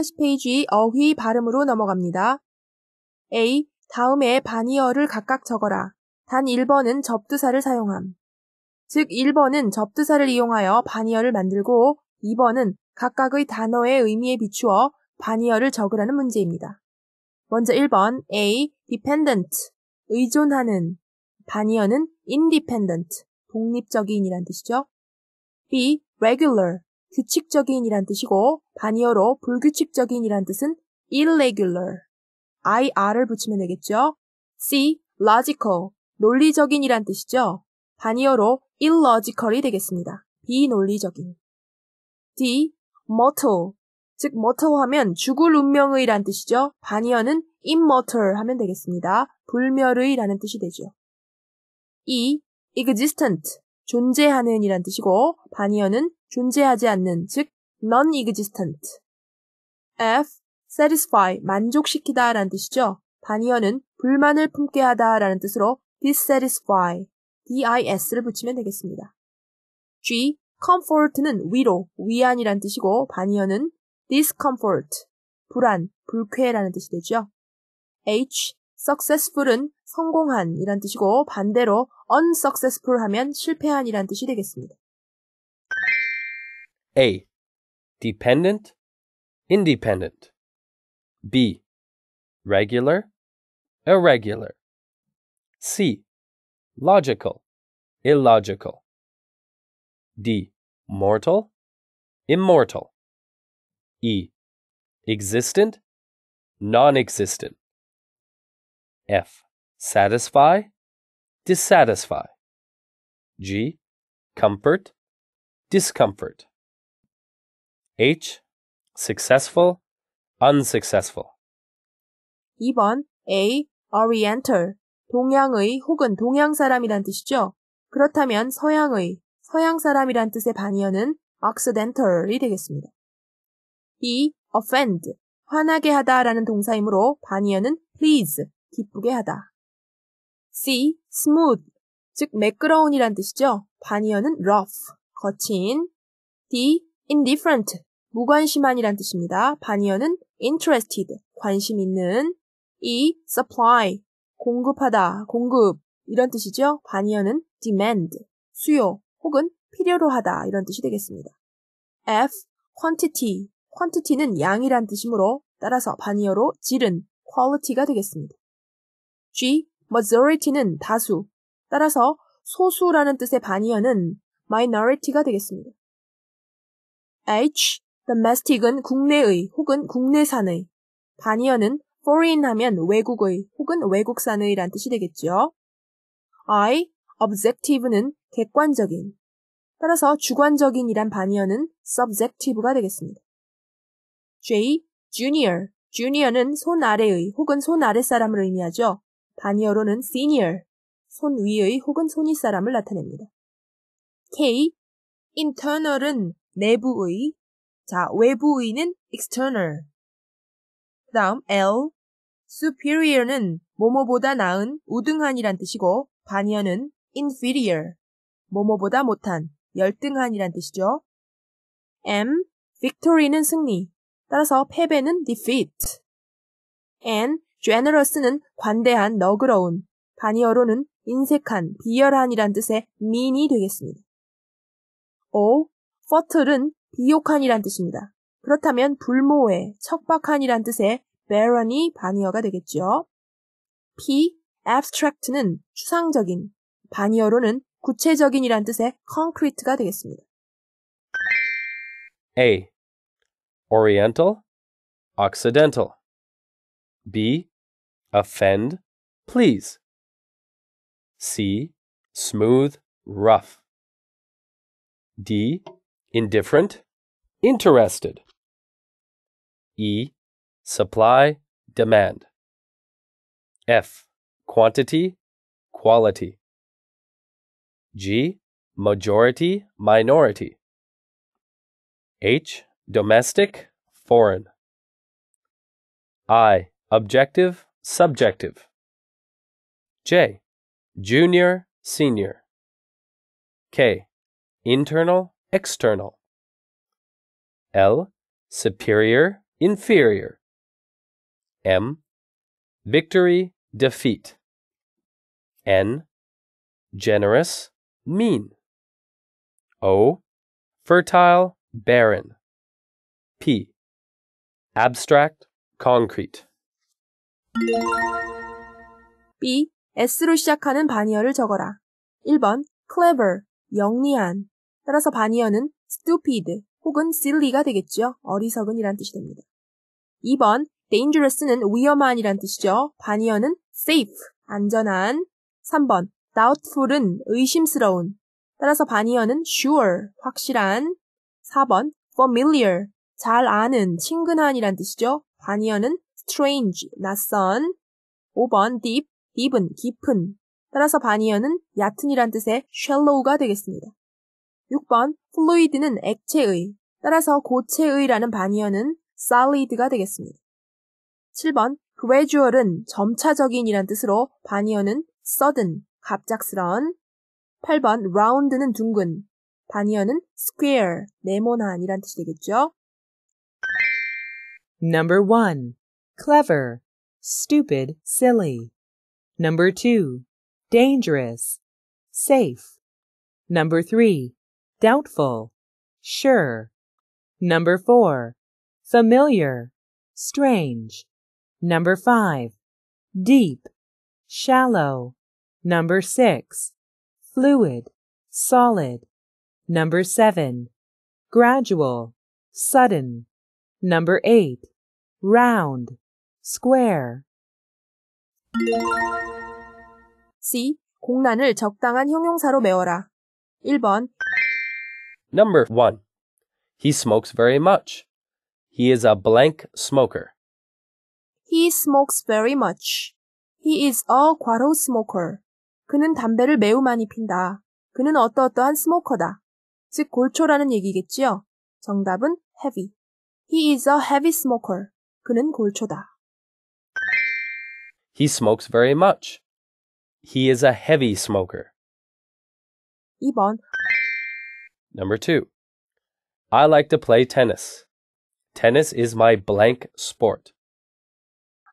380페이지 어휘 발음으로 넘어갑니다. A. 다음에 반이어를 각각 적어라. 단 1번은 접두사를 사용함. 즉 1번은 접두사를 이용하여 반이어를 만들고 2번은 각각의 단어의 의미에 비추어 반이어를 적으라는 문제입니다. 먼저 1번 A. dependent 의존하는 반이어는 independent 독립적인이란 뜻이죠. B. regular 규칙적인이란 뜻이고 반의어로 불규칙적인이란 뜻은 irregular. ir을 붙이면 되겠죠. c. logical. 논리적인이란 뜻이죠. 반의어로 illogical이 되겠습니다. 비논리적인. d. mortal. 즉 mortal 하면 죽을 운명의란 뜻이죠. 반의어는 immortal 하면 되겠습니다. 불멸의라는 뜻이 되죠. e. existent. 존재하는 이란 뜻이고 반의어는 존재하지 않는, 즉 non-existent. f. satisfy, 만족시키다 라는 뜻이죠. 단위어는 불만을 품게 하다 라는 뜻으로 dissatisfy, dis를 붙이면 되겠습니다. g. comfort는 위로, 위안이란 뜻이고 반이어는 discomfort, 불안, 불쾌라는 뜻이 되죠. h. successful은 성공한 이란 뜻이고 반대로 unsuccessful 하면 실패한 이란 뜻이 되겠습니다. A. Dependent, independent. B. Regular, irregular. C. Logical, illogical. D. Mortal, immortal. E. Existent, non existent. F. Satisfy, dissatisfy. G. Comfort, discomfort. H. Successful, unsuccessful. 2번 A. Oriental, 동양의 혹은 동양 사람이란 뜻이죠. 그렇다면 서양의, 서양 사람이란 뜻의 반이어는 Occidental이 되겠습니다. B. Offend, 화나게 하다라는 동사이므로 반이어는 please, 기쁘게 하다. C. Smooth, 즉 매끄러운이란 뜻이죠. 반이어는 rough, 거친. D. Indifferent, 무관심한이란 뜻입니다. 반이어는 interested, 관심 있는. 이 supply, 공급하다, 공급 이런 뜻이죠. 반이어는 demand, 수요 혹은 필요로 하다 이런 뜻이 되겠습니다. F, quantity, quantity는 양이란 뜻이므로 따라서 반이어로 질은 quality가 되겠습니다. G, majority는 다수, 따라서 소수라는 뜻의 반이어는 minority가 되겠습니다. H, domestic은 국내의 혹은 국내산의, 반이어는 foreign 하면 외국의 혹은 외국산의 란 뜻이 되겠죠 I, objective는 객관적인, 따라서 주관적인이란 반이어는 subjective가 되겠습니다. J, junior, junior는 손 아래의 혹은 손 아래 사람을 의미하죠. 반이어로는 senior, 손 위의 혹은 손윗 사람을 나타냅니다. K, internal은 내부의 자, 외부의는 external. 그 다음 L, superior는 뭐뭐보다 나은, 우등한이란 뜻이고 반열은 inferior, 뭐뭐보다 못한, 열등한이란 뜻이죠. M, victory는 승리, 따라서 패배는 defeat. N, generous는 관대한, 너그러운, 반이어로는 인색한, 비열한이란 뜻의 mean이 되겠습니다. O, fertle은 비옥한이란 뜻입니다. 그렇다면 불모의 척박한이란 뜻의 barren이 반의어가 되겠죠. P, abstract는 추상적인, 반의어로는 구체적인이란 뜻의 concrete가 되겠습니다. A. Oriental, Occidental. B. Offend, please. C. Smooth, rough. D. indifferent, interested. E. Supply, demand. F. Quantity, quality. G. Majority, minority. H. Domestic, foreign. I. Objective, subjective. J. Junior, senior. K. Internal, external. L, superior, inferior. M, victory, defeat. N, generous, mean. O, fertile, barren. P, abstract, concrete. B. S로 시작하는 반의어를 적어라. 1번 clever, 영리한 따라서 바니어는 stupid 혹은 silly가 되겠죠 어리석은이란 뜻이 됩니다. 2번 dangerous는 위험한이란 뜻이죠. 바니어는 safe, 안전한. 3번 doubtful은 의심스러운. 따라서 바니어는 sure, 확실한. 4번 familiar, 잘 아는, 친근한이란 뜻이죠. 바니어는 strange, 낯선. 5번 deep, deep은 깊은. 따라서 바니어는 얕은이란 뜻의 shallow가 되겠습니다. 6번 플루이드는 액체의, 따라서 고체의라는 반이어는 solid가 되겠습니다. 7번 gradual은 점차적인이란 뜻으로 반이어는 sudden, 갑작스러운 8번 round는 둥근, 반이어는 square, 네모난이란 뜻이 되겠죠. Number 1. Clever, stupid, silly. Number 2. Dangerous, safe. Number 3. doubtful, sure. Number four, familiar, strange. Number five, deep, shallow. Number six, fluid, solid. Number seven, gradual, sudden. Number eight, round, square. C. 공란을 적당한 형용사로 메워라. 1번 Number one, he smokes very much. He is a blank smoker. He smokes very much. He is a 과로 smoker. 그는 담배를 매우 많이 핀다. 그는 어떠어떠한 스모커다. 즉 골초라는 얘기겠지요. 정답은 heavy. He is a heavy smoker. 그는 골초다. He smokes very much. He is a heavy smoker. 2번 Number two, I like to play tennis. Tennis is my blank sport.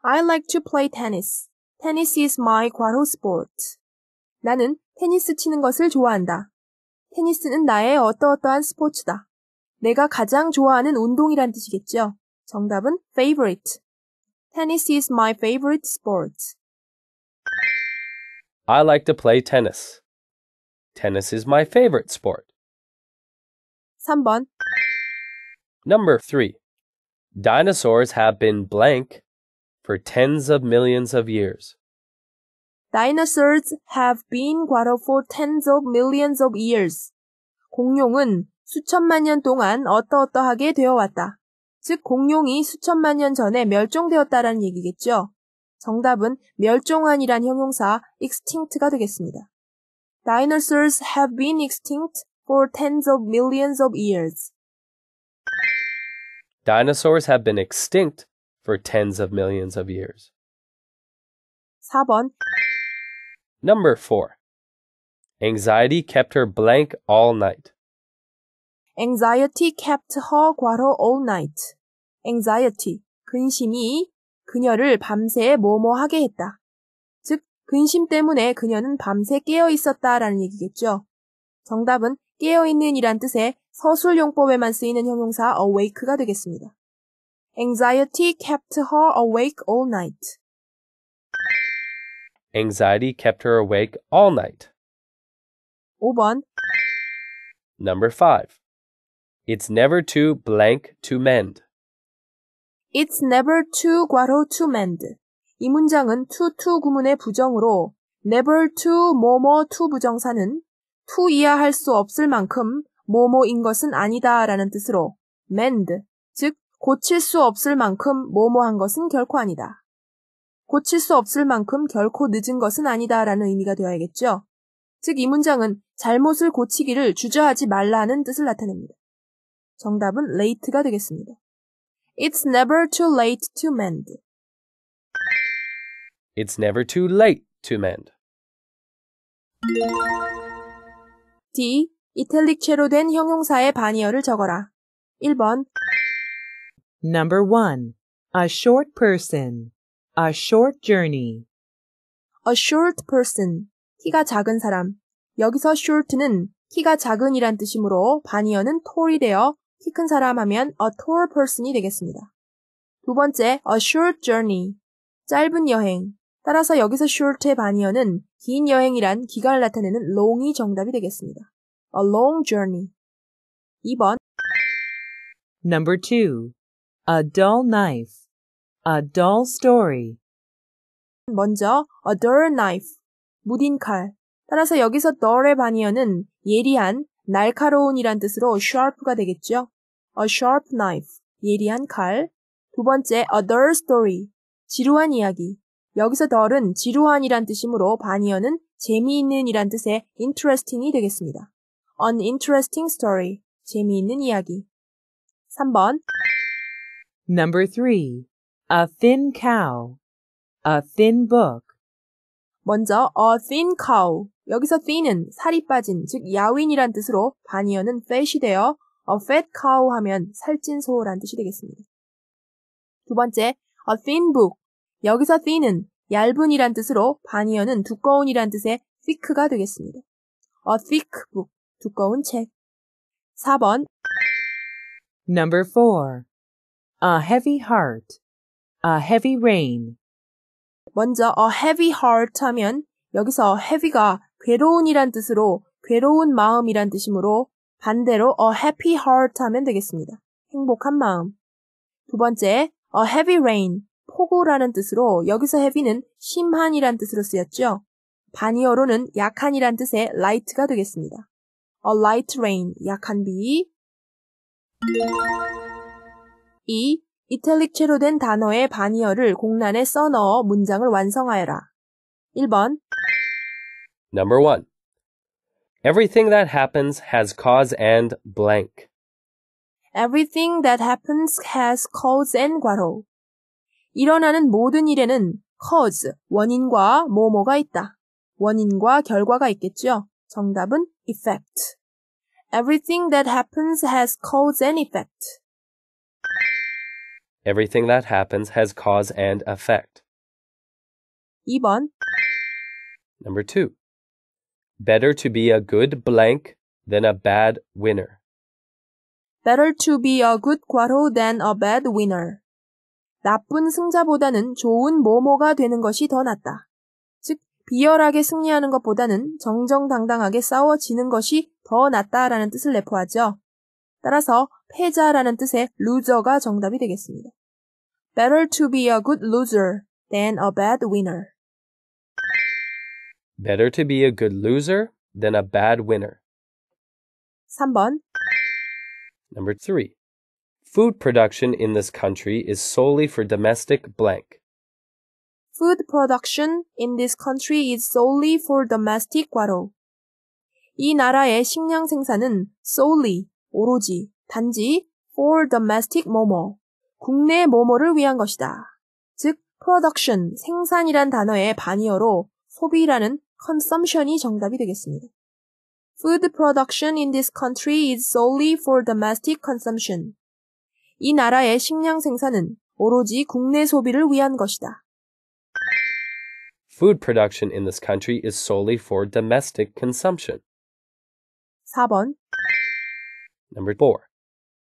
I like to play tennis. Tennis is my 과로 sport. 나는 테니스 치는 것을 좋아한다. 테니스는 나의 어떠어떠한 스포츠다. 내가 가장 좋아하는 운동이란 뜻이겠죠. 정답은 favorite. Tennis is my favorite sport. I like to play tennis. Tennis is my favorite sport. 3번 Number 3. Dinosaurs have been blank for tens of millions of years. Dinosaurs have been 과로 for tens of millions of years. 공룡은 수천만 년 동안 어떠어떠하게 되어왔다. 즉 공룡이 수천만 년 전에 멸종되었다라는 얘기겠죠. 정답은 멸종한이란 형용사 extinct가 되겠습니다. Dinosaurs have been extinct for tens of millions of years. Dinosaurs have been extinct for tens of millions of years. 4번 Number 4. Anxiety kept her blank all night. Anxiety kept her 과로 all night. Anxiety, 근심이 그녀를 밤새 뭐뭐하게 했다. 즉, 근심 때문에 그녀는 밤새 깨어 있었다라는 얘기겠죠. 정답은 깨어있는 이란 뜻의 서술 용법에만 쓰이는 형용사 awake가 되겠습니다. Anxiety kept her awake all night. Anxiety kept her awake all night. 5번 Number 5. It's never too blank to mend. It's never too 괄호 to mend. 이 문장은 to to 구문의 부정으로 never to 뭐뭐 to 부정사는 투이하할 수 없을 만큼 모모인 것은 아니다라는 뜻으로 mend 즉 고칠 수 없을 만큼 모모한 것은 결코 아니다. 고칠 수 없을 만큼 결코 늦은 것은 아니다라는 의미가 되어야겠죠. 즉 이 문장은 잘못을 고치기를 주저하지 말라는 뜻을 나타냅니다. 정답은 late가 되겠습니다. It's never too late to mend. It's never too late to mend. D. 이탈릭체로 된 형용사의 반의어를 적어라. 1번 Number 1. A short person. A short journey. A short person. 키가 작은 사람. 여기서 short는 키가 작은이란 뜻이므로 반의어는 tall이 되어 키 큰 사람 하면 a tall person이 되겠습니다. 두 번째, a short journey. 짧은 여행. 따라서 여기서 short의 반이어는 긴 여행이란 기간을 나타내는 long이 정답이 되겠습니다. A long journey. 2번 Number 2. A dull knife. A dull story. 먼저 a dull knife. 무딘 칼. 따라서 여기서 dull의 반이어는 예리한, 날카로운이란 뜻으로 sharp가 되겠죠. A sharp knife. 예리한 칼. 두 번째 a dull story. 지루한 이야기. 여기서 덜은 지루한이란 뜻이므로 바니어는 재미있는 이란 뜻의 interesting이 되겠습니다. An interesting story. 재미있는 이야기. 3번. Number 3. A thin cow. A thin book. 먼저 a thin cow. 여기서 thin은 살이 빠진, 즉 야윈이란 뜻으로 바니어는 fat이 되어 a fat cow 하면 살찐 소란 뜻이 되겠습니다. 두 번째, a thin book. 여기서 thinn은 얇은이란 뜻으로 바니어는 두꺼운이란 뜻의 thick가 되겠습니다. A thick book, 두꺼운 책. 4번 Number 4. A heavy heart. A heavy rain. 먼저 a heavy heart 하면 여기서 heavy가 괴로운이란 뜻으로 괴로운 마음이란 뜻이므로 반대로 a happy heart 하면 되겠습니다. 행복한 마음. 두 번째, a heavy rain. 호구라는 뜻으로 여기서 heavy는 심한이란 뜻으로 쓰였죠. 바니어로는 약한이란 뜻의 light가 되겠습니다. A light rain, 약한 비. 이 이탈릭체로 된 단어의 바니어를 공란에 써넣어 문장을 완성하여라. 1번 Number 1. Everything that happens has cause and blank. Everything that happens has cause and 괄호. 일어나는 모든 일에는 cause, 원인과 뭐뭐가 있다. 원인과 결과가 있겠죠. 정답은 effect. Everything that happens has cause and effect. Everything that happens has cause and effect. 2번 Number 2. Better to be a good blank than a bad winner. Better to be a good quarrel than a bad winner. 나쁜 승자보다는 좋은 모모가 되는 것이 더 낫다. 즉, 비열하게 승리하는 것보다는 정정당당하게 싸워 지는 것이 더 낫다라는 뜻을 내포하죠. 따라서 패자라는 뜻의 loser가 정답이 되겠습니다. Better to be a good loser than a bad winner. Better to be a good loser than a bad winner. 3번. Number 3. Food production in this country is solely for domestic blank. Food production in this country is solely for domestic 과로. 이 나라의 식량 생산은 solely, 오로지, 단지 for domestic 뭐뭐, 국내 뭐뭐를 위한 것이다. 즉, production, 생산이란 단어의 반의어로 소비라는 consumption이 정답이 되겠습니다. Food production in this country is solely for domestic consumption. 이 나라의 식량 생산은 오로지 국내 소비를 위한 것이다. Food production in this country is solely for domestic consumption. 4번 Number 4.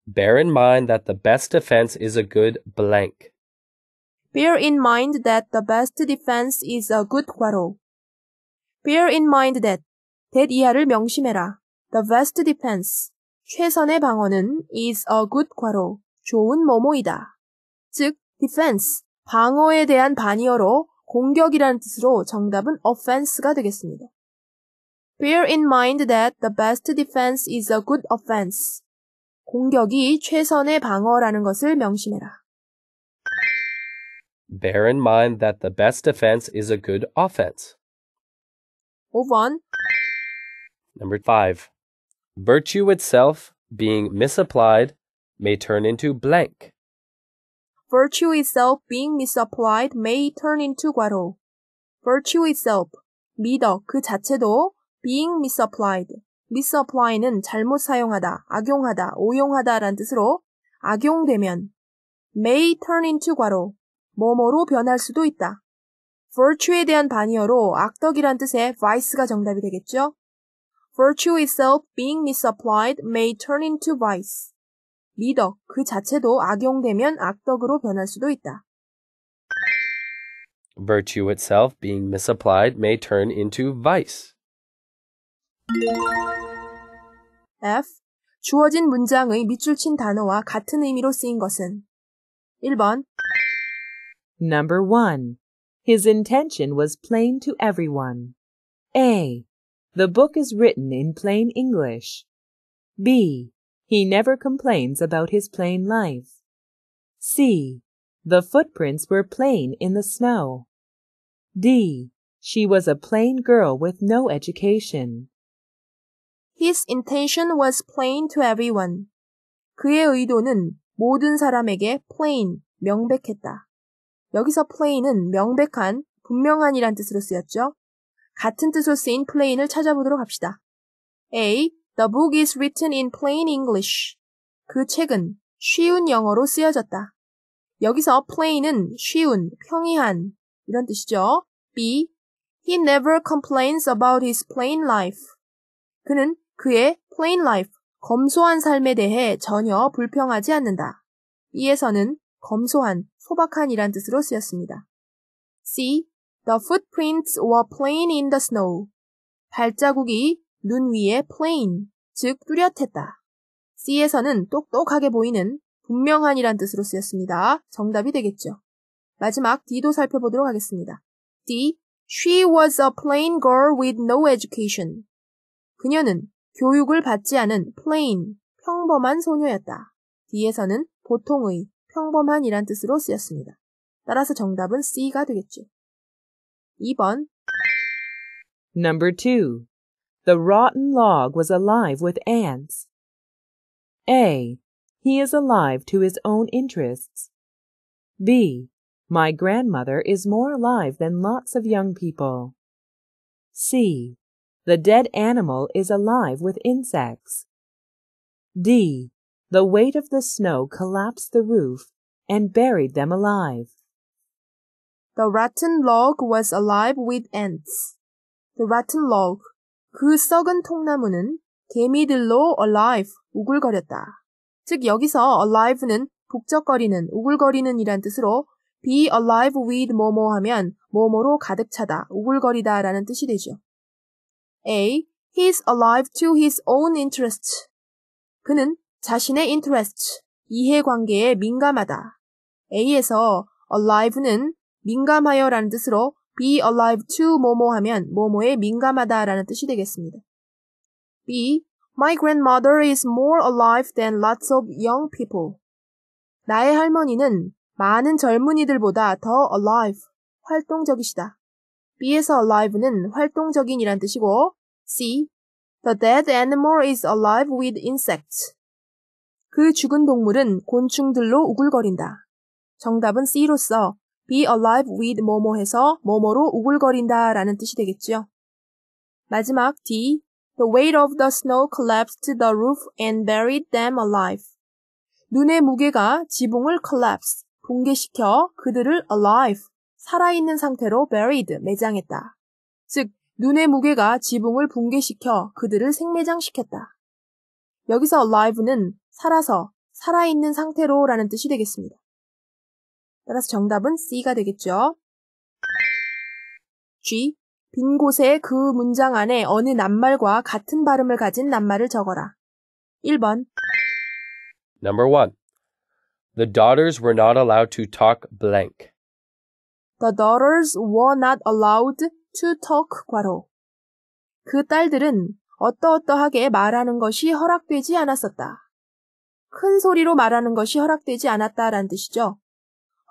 Bear in mind that the best defense is a good blank. Bear in mind that the best defense is a good 괄호. Bear in mind that that 이하를 명심해라. The best defense 최선의 방어는 is a good 괄호. 좋은 뭐뭐이다. 즉, defense, 방어에 대한 반의어로 공격이라는 뜻으로 정답은 offense가 되겠습니다. Bear in mind that the best defense is a good offense. 공격이 최선의 방어라는 것을 명심해라. Bear in mind that the best defense is a good offense. 5번 Number 5. Virtue itself, being misapplied, may turn into blank. Virtue itself being misapplied may turn into 과로. Virtue itself, 미덕 그 자체도 being misapplied, misapply는 잘못 사용하다, 악용하다, 오용하다란 뜻으로 악용되면 may turn into 과로, 뭐뭐로 변할 수도 있다. virtue에 대한 반의어로 악덕이란 뜻의 vice가 정답이 되겠죠? virtue itself being misapplied may turn into vice. 미덕 그 자체도 악용되면 악덕으로 변할 수도 있다. Virtue itself being misapplied may turn into vice. F. 주어진 문장의 밑줄 친 단어와 같은 의미로 쓰인 것은 1번 Number 1. His intention was plain to everyone. A. The book is written in plain English. B. He never complains about his plain life. C. The footprints were plain in the snow. D. She was a plain girl with no education. His intention was plain to everyone. 그의 의도는 모든 사람에게 plain, 명백했다. 여기서 plain은 명백한, 분명한이란 뜻으로 쓰였죠. 같은 뜻으로 쓰인 plain을 찾아보도록 합시다. A. The book is written in plain English. 그 책은 쉬운 영어로 쓰여졌다. 여기서 plain은 쉬운, 평이한 이런 뜻이죠. B. He never complains about his plain life. 그는 그의 plain life, 검소한 삶에 대해 전혀 불평하지 않는다. 이에서는 검소한, 소박한이란 뜻으로 쓰였습니다. C. The footprints were plain in the snow. 발자국이 눈 위에 plain, 즉 뚜렷했다. C에서는 똑똑하게 보이는 분명한이란 뜻으로 쓰였습니다. 정답이 되겠죠. 마지막 D도 살펴보도록 하겠습니다. D. She was a plain girl with no education. 그녀는 교육을 받지 않은 plain, 평범한 소녀였다. D에서는 보통의, 평범한이란 뜻으로 쓰였습니다. 따라서 정답은 C가 되겠죠. 2번 Number 2 The rotten log was alive with ants. A. He is alive to his own interests. B. My grandmother is more alive than lots of young people. C. The dead animal is alive with insects. D. The weight of the snow collapsed the roof and buried them alive. The rotten log was alive with ants. The rotten log 그 썩은 통나무는 개미들로 alive, 우글거렸다. 즉 여기서 alive는 북적거리는, 우글거리는 이란 뜻으로 be alive with 뭐뭐 하면 뭐뭐로 가득 차다, 우글거리다 라는 뜻이 되죠. A. He's alive to his own interests. 그는 자신의 interest, s 이해관계에 민감하다. A에서 alive는 민감하여 라는 뜻으로 be alive to 뭐뭐 하면 뭐뭐에 민감하다라는 뜻이 되겠습니다. B. My grandmother is more alive than lots of young people. 나의 할머니는 많은 젊은이들보다 더 alive, 활동적이시다. B에서 alive는 활동적인이란 뜻이고 C. The dead animal is alive with insects. 그 죽은 동물은 곤충들로 우글거린다. 정답은 C로서 be alive with 뭐뭐 해서 뭐뭐로 우글거린다 라는 뜻이 되겠지요. 마지막 D. The weight of the snow collapsed the roof and buried them alive. 눈의 무게가 지붕을 collapse, 붕괴시켜 그들을 alive, 살아있는 상태로 buried, 매장했다. 즉, 눈의 무게가 지붕을 붕괴시켜 그들을 생매장시켰다. 여기서 alive는 살아서, 살아있는 상태로 라는 뜻이 되겠습니다. 따라서 정답은 C가 되겠죠. G. 빈 곳에 그 문장 안에 어느 낱말과 같은 발음을 가진 낱말을 적어라. 1번. Number 1. The daughters were not allowed to talk blank. The daughters were not allowed to talk 과로. 그 딸들은 어떠어떠하게 말하는 것이 허락되지 않았었다. 큰 소리로 말하는 것이 허락되지 않았다란 뜻이죠.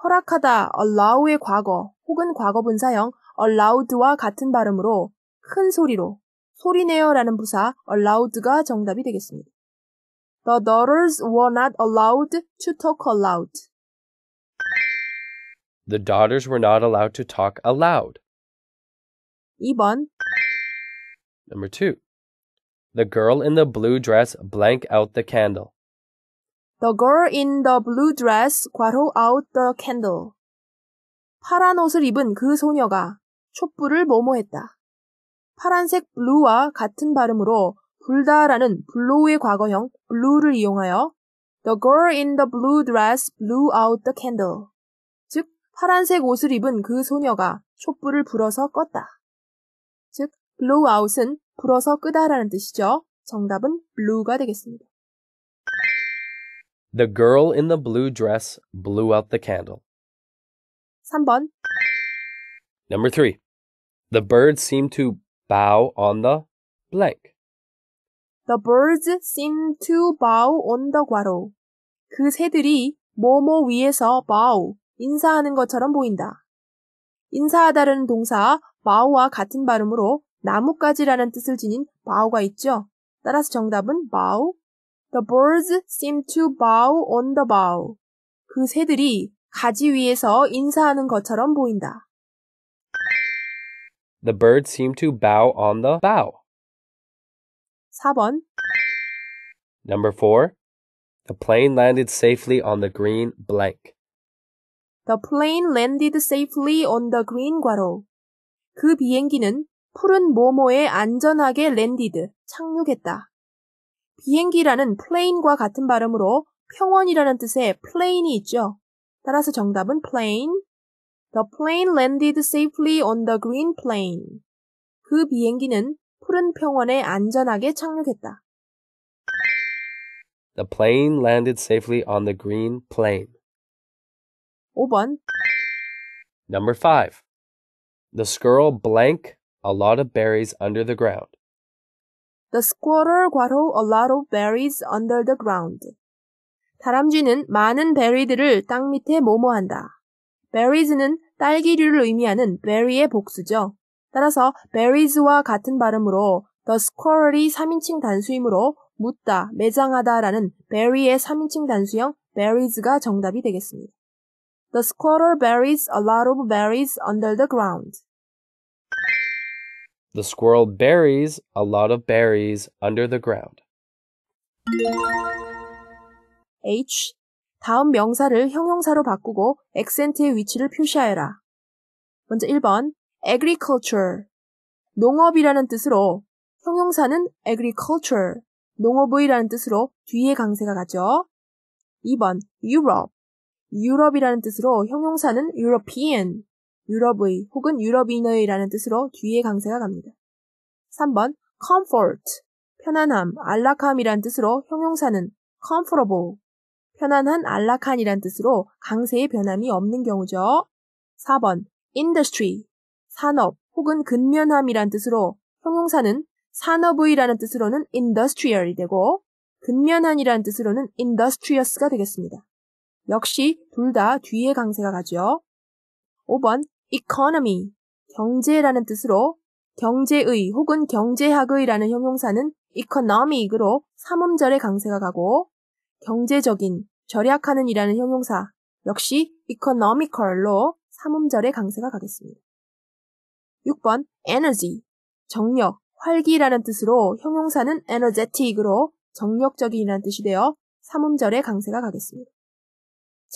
허락하다 allow의 과거 혹은 과거 분사형 allowed와 같은 발음으로 큰 소리로 소리내어라는 부사 allowed가 정답이 되겠습니다. The daughters were not allowed to talk aloud. The daughters were not allowed to talk aloud. 2번 Number 2. The girl in the blue dress blank out the candle. The girl in the blue dress 괄호 out the candle. 파란 옷을 입은 그 소녀가 촛불을 모모했다. 파란색 blue와 같은 발음으로 불다라는 blow의 과거형 blue를 이용하여 The girl in the blue dress blew out the candle. 즉, 파란색 옷을 입은 그 소녀가 촛불을 불어서 껐다. 즉, blow out은 불어서 끄다라는 뜻이죠. 정답은 blue가 되겠습니다. The girl in the blue dress blew out the candle. 3번. Number 3. The birds seemed to bow on the blank. The birds seemed to bow on the 괄호. 그 새들이 뭐뭐 위에서 bow, 인사하는 것처럼 보인다. 인사하다라는 동사 bow와 같은 발음으로 나뭇가지라는 뜻을 지닌 bow가 있죠. 따라서 정답은 bow, The birds seem to bow on the bough. 그 새들이 가지 위에서 인사하는 것처럼 보인다. The birds seem to bow on the bough. 4번. Number 4. The plane landed safely on the green blank. The plane landed safely on the green 괄호. 그 비행기는 푸른 모모에 안전하게 랜디드, 착륙했다. 비행기라는 plane과 같은 발음으로 평원이라는 뜻의 plane이 있죠. 따라서 정답은 plane. The plane landed safely on the green plain. 그 비행기는 푸른 평원에 안전하게 착륙했다. The plane landed safely on the green plain. 5번 Number 5. The squirrel blank a lot of berries under the ground. The squirrel 과로 a lot of berries under the ground. 다람쥐는 많은 베리들을 땅 밑에 모모한다. berries는 딸기류를 의미하는 berry의 복수죠. 따라서 berries와 같은 발음으로 the squirrel이 3인칭 단수이므로 묻다, 매장하다라는 berry의 3인칭 단수형 berries가 정답이 되겠습니다. The squirrel buries a lot of berries under the ground. The squirrel buries a lot of berries under the ground. H. 다음 명사를 형용사로 바꾸고 액센트의 위치를 표시하여라. 먼저 1번 agriculture 농업이라는 뜻으로 형용사는 agriculture 농업의라는 뜻으로 뒤에 강세가 가죠. 2번 유럽 유럽이라는 뜻으로 형용사는 European 유럽의 혹은 유럽인의라는 뜻으로 뒤에 강세가 갑니다. 3번 comfort 편안함, 안락함이란 뜻으로 형용사는 comfortable 편안한 안락한이란 뜻으로 강세의 변함이 없는 경우죠. 4번 industry 산업 혹은 근면함이란 뜻으로 형용사는 산업의라는 뜻으로는 industrial이 되고 근면한이라는 뜻으로는 industrious가 되겠습니다. 역시 둘 다 뒤에 강세가 가죠. 5번 economy, 경제라는 뜻으로 경제의 혹은 경제학의라는 형용사는 economic으로 3음절의 강세가 가고 경제적인, 절약하는 이라는 형용사 역시 economical로 3음절의 강세가 가겠습니다. 6번 energy, 정력, 활기라는 뜻으로 형용사는 energetic으로 정력적인이라는 뜻이 되어 3음절의 강세가 가겠습니다.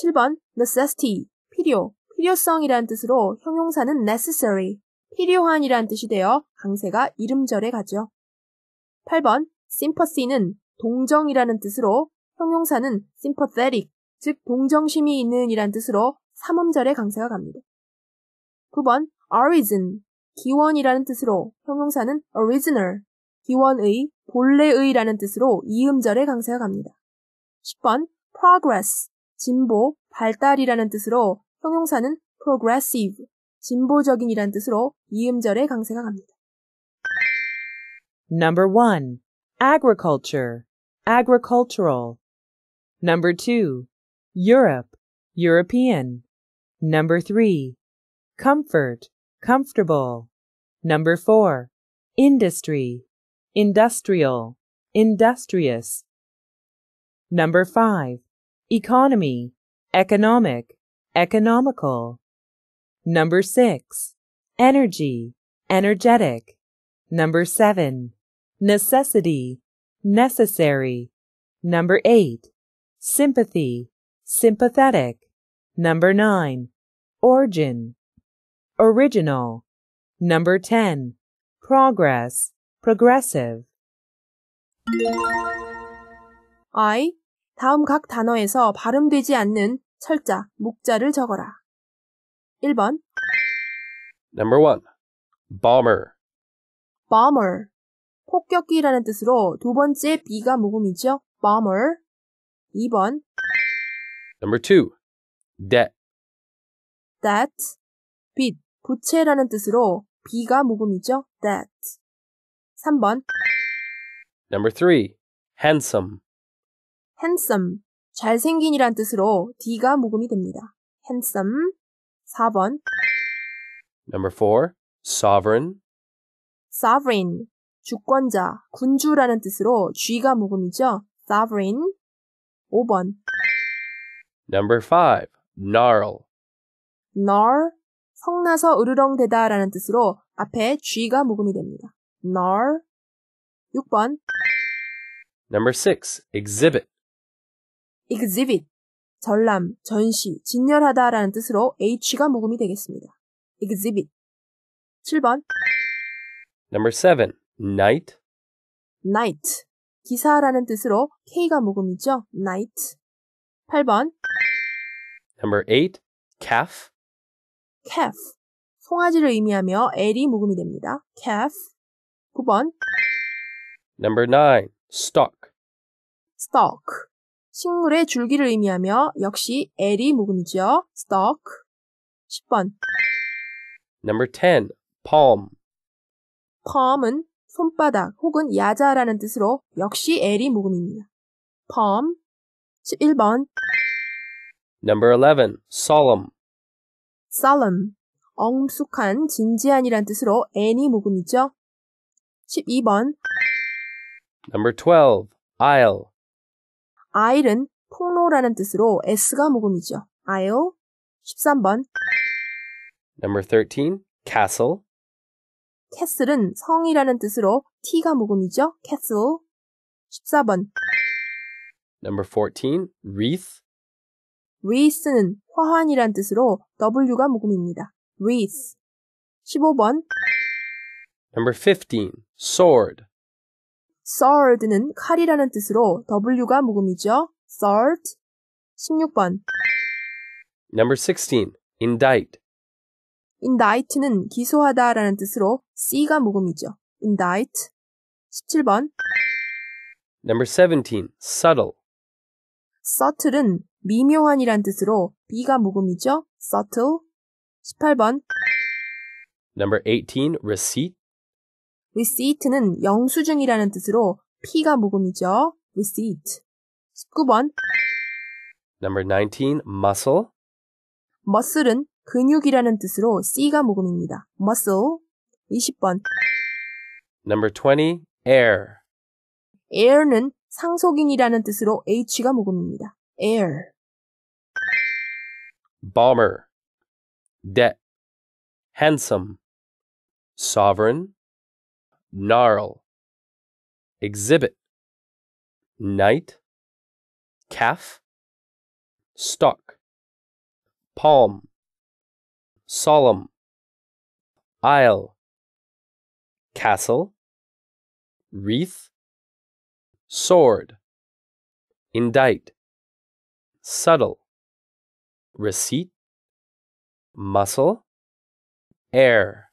7번 necessity, 필요, 필요성이란 뜻으로 형용사는 necessary, 필요한이란 뜻이 되어 강세가 이름절에 가죠. 8번 sympathy는 동정이라는 뜻으로 형용사는 sympathetic, 즉 동정심이 있는 이란 뜻으로 삼음절에 강세가 갑니다. 9번 origin, 기원이라는 뜻으로 형용사는 original, 기원의, 본래의라는 뜻으로 이음절에 강세가 갑니다. 10번 progress, 진보, 발달이라는 뜻으로 형용사는 progressive, 진보적인이란 뜻으로 이음절에 강세가 갑니다. Number 1. Agriculture, agricultural. Number 2. Europe, European. Number 3. Comfort, comfortable. Number 4. Industry, industrial, industrious. Number 5. Economy, economic. economical. Number six, energy, energetic. Number seven, necessity, necessary. Number eight, sympathy, sympathetic. Number nine, origin, original. Number 10, progress, progressive. I. 다음 각 단어에서 발음되지 않는 철자, 목자를 적어라. 1번 Number 1. Bomber. bomber. 폭격기라는 뜻으로 두 번째 B가 모음이죠. bomber. 2번 Number 2. Debt. that. 빚, 부채라는 뜻으로 B가 모음이죠. that. 3번 Number 3. Handsome. handsome. 잘생긴이란 뜻으로 D가 모음이 됩니다. handsome 4번 Number 4. sovereign sovereign 주권자, 군주라는 뜻으로 G가 모음이죠. sovereign 5번 Number 5. gnarl gnarl 성나서 으르렁대다 라는 뜻으로 앞에 G가 모음이 됩니다. gnarl 6번 Number 6. exhibit exhibit, 전람, 전시, 진열하다라는 뜻으로 h가 모음이 되겠습니다. exhibit. 7번. Number 7. night night. 기사라는 뜻으로 k가 모음이죠. night. 8번. Number 8. calf calf. 송아지를 의미하며 l이 모음이 됩니다. calf. 9번. Number 9. stock stock. 식물의 줄기를 의미하며 역시 l이 묵음이죠. stalk. 10번. Number 10. palm. palm은 손바닥 혹은 야자라는 뜻으로 역시 l이 묵음입니다. palm. 11번. Number 11. solemn. solemn. 엄숙한, 진지한이란 뜻으로 n이 묵음이죠. 12번. Number 12. i s l e 아일은 통로라는 뜻으로 s가 모음이죠. 아요. 13번. Number 13. castle. 캐슬은 성이라는 뜻으로 t가 모음이죠. castle. 14번. Number 14. wreath. wreath는 화환이란 뜻으로 w가 모음입니다. wreath. 15번. Number 15. sword. sword는 칼이라는 뜻으로 w가 모음이죠. sword. 16번. Number 16. indict. indict는 기소하다라는 뜻으로 c가 모음이죠. indict. 17번. Number 17. subtle. subtle은 미묘한이란 뜻으로 b가 모음이죠. subtle. 18번. Number 18. receipt. receipt는 영수증이라는 뜻으로 P가 모음이죠. receipt. 19번. Number 19, muscle. muscle은 근육이라는 뜻으로 C가 모음입니다. muscle. 20번. Number 20, air. air는 상속인이라는 뜻으로 H가 모음입니다. air. bomber, debt, handsome, sovereign, gnarl, exhibit, knight, calf, stalk, palm, solemn, isle, castle, wreath, sword, indict, subtle, receipt, muscle, air.